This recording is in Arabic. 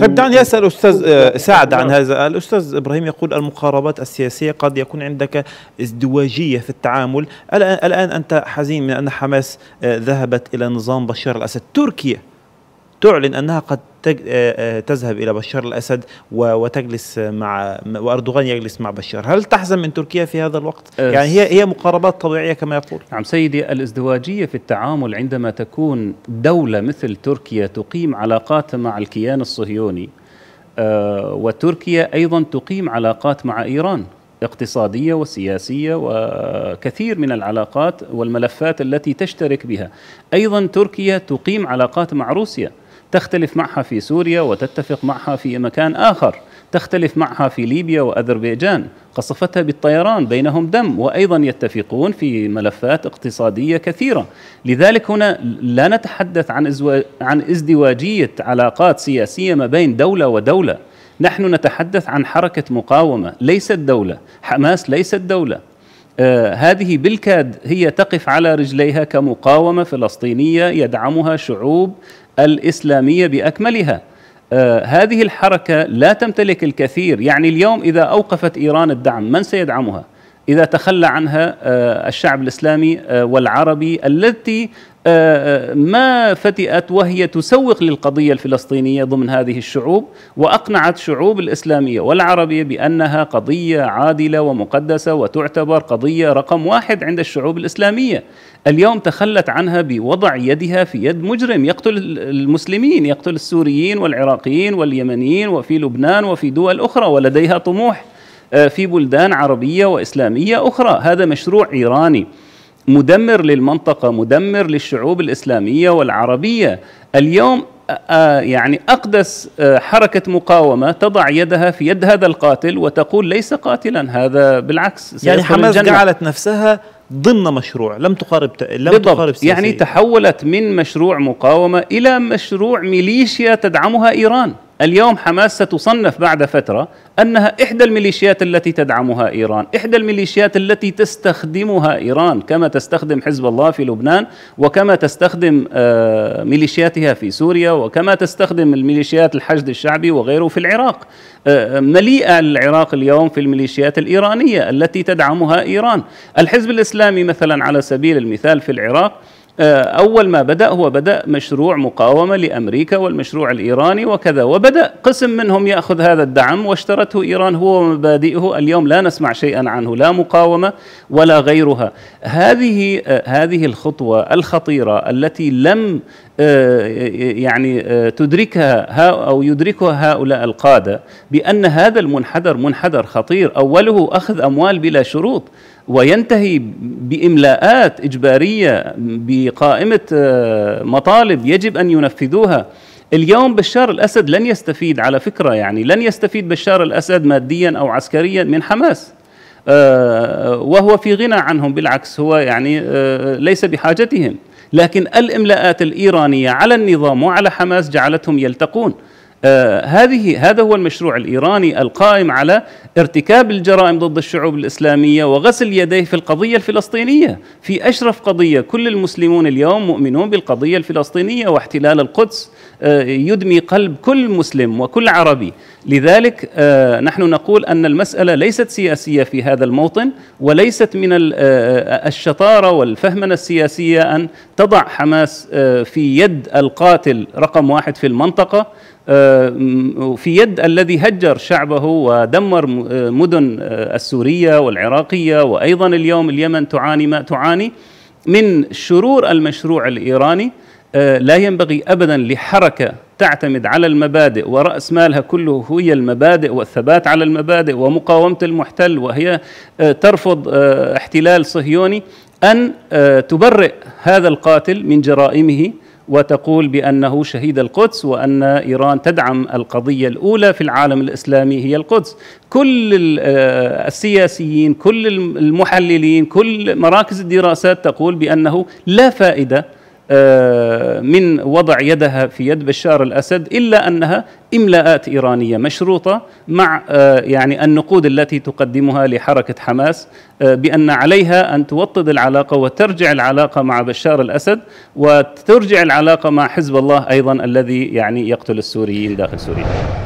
طيب دعني اسال استاذ آه، سعد عن هذا الاستاذ ابراهيم يقول المقاربات السياسيه قد يكون عندك ازدواجيه في التعامل الان الان انت حزين من ان حماس آه، ذهبت الى نظام بشار الاسد تركيا تعلن انها قد آه، آه، تذهب إلى بشار الأسد وتجلس مع وأردوغان يجلس مع بشار هل تحزن من تركيا في هذا الوقت؟ يعني هي هي مقاربات طبيعية كما يقول نعم سيدي الازدواجية في التعامل عندما تكون دولة مثل تركيا تقيم علاقات مع الكيان الصهيوني آه، وتركيا أيضا تقيم علاقات مع إيران اقتصادية وسياسية وكثير من العلاقات والملفات التي تشترك بها أيضا تركيا تقيم علاقات مع روسيا تختلف معها في سوريا وتتفق معها في مكان آخر تختلف معها في ليبيا وأذربيجان قصفتها بالطيران بينهم دم وأيضا يتفقون في ملفات اقتصادية كثيرة لذلك هنا لا نتحدث عن, إزواج عن ازدواجية علاقات سياسية ما بين دولة ودولة نحن نتحدث عن حركة مقاومة ليست دولة حماس ليست دولة آه، هذه بالكاد هي تقف على رجليها كمقاومه فلسطينيه يدعمها شعوب الاسلاميه باكملها. آه، هذه الحركه لا تمتلك الكثير، يعني اليوم اذا اوقفت ايران الدعم من سيدعمها؟ اذا تخلى عنها آه، الشعب الاسلامي والعربي التي آه، آه، ما فتئت وهي تسوق للقضية الفلسطينية ضمن هذه الشعوب وأقنعت شعوب الإسلامية والعربية بأنها قضية عادلة ومقدسة وتعتبر قضية رقم واحد عند الشعوب الإسلامية اليوم تخلت عنها بوضع يدها في يد مجرم يقتل المسلمين يقتل السوريين والعراقيين واليمنيين وفي لبنان وفي دول أخرى ولديها طموح آه، في بلدان عربية وإسلامية أخرى هذا مشروع إيراني مدمر للمنطقه مدمر للشعوب الاسلاميه والعربيه اليوم آه، آه، يعني اقدس آه، حركه مقاومه تضع يدها في يد هذا القاتل وتقول ليس قاتلا هذا بالعكس يعني حماس جعلت نفسها ضمن مشروع لم تقارب لم بالضبط. تقارب سياسية. يعني تحولت من مشروع مقاومه الى مشروع ميليشيا تدعمها ايران اليوم حماس ستصنف بعد فتره انها احدى الميليشيات التي تدعمها ايران، احدى الميليشيات التي تستخدمها ايران كما تستخدم حزب الله في لبنان وكما تستخدم آه، ميليشياتها في سوريا وكما تستخدم الميليشيات الحشد الشعبي وغيره في العراق. آه، مليئه العراق اليوم في الميليشيات الايرانيه التي تدعمها ايران. الحزب الاسلامي الإسلامي مثلا على سبيل المثال في العراق آه، أول ما بدأ هو بدأ مشروع مقاومة لأمريكا والمشروع الإيراني وكذا وبدأ قسم منهم يأخذ هذا الدعم واشترته إيران هو ومبادئه اليوم لا نسمع شيئا عنه لا مقاومة ولا غيرها هذه آه، هذه الخطوة الخطيرة التي لم آه، يعني آه، تدركها او يدركها هؤلاء القاده بان هذا المنحدر منحدر خطير اوله اخذ اموال بلا شروط وينتهي باملاءات اجباريه بقائمه آه، مطالب يجب ان ينفذوها اليوم بشار الاسد لن يستفيد على فكره يعني لن يستفيد بشار الاسد ماديا او عسكريا من حماس وهو في غنى عنهم بالعكس هو يعني ليس بحاجتهم لكن الاملاءات الايرانيه على النظام وعلى حماس جعلتهم يلتقون آه، هذه هذا هو المشروع الايراني القائم على ارتكاب الجرائم ضد الشعوب الاسلاميه وغسل يديه في القضيه الفلسطينيه، في اشرف قضيه كل المسلمون اليوم مؤمنون بالقضيه الفلسطينيه واحتلال القدس آه، يدمي قلب كل مسلم وكل عربي، لذلك آه، نحن نقول ان المساله ليست سياسيه في هذا الموطن وليست من الشطاره والفهمنه السياسيه ان تضع حماس في يد القاتل رقم واحد في المنطقه آه، في يد الذي هجر شعبه ودمر آه، مدن آه، السوريه والعراقيه وايضا اليوم اليمن تعاني ما تعاني من شرور المشروع الايراني لا ينبغي ابدا لحركه تعتمد على المبادئ وراس مالها كله هي المبادئ والثبات على المبادئ ومقاومه المحتل وهي ترفض احتلال صهيوني ان تبرئ هذا القاتل من جرائمه وتقول بانه شهيد القدس وان ايران تدعم القضيه الاولى في العالم الاسلامي هي القدس. كل آه، السياسيين، كل المحللين، كل مراكز الدراسات تقول بانه لا فائده آه، من وضع يدها في يد بشار الاسد الا انها املاءات ايرانيه مشروطه مع آه، يعني النقود التي تقدمها لحركه حماس آه، بان عليها ان توطد العلاقه وترجع العلاقه مع بشار الاسد وترجع العلاقه مع حزب الله ايضا الذي يعني يقتل السوريين داخل سوريا.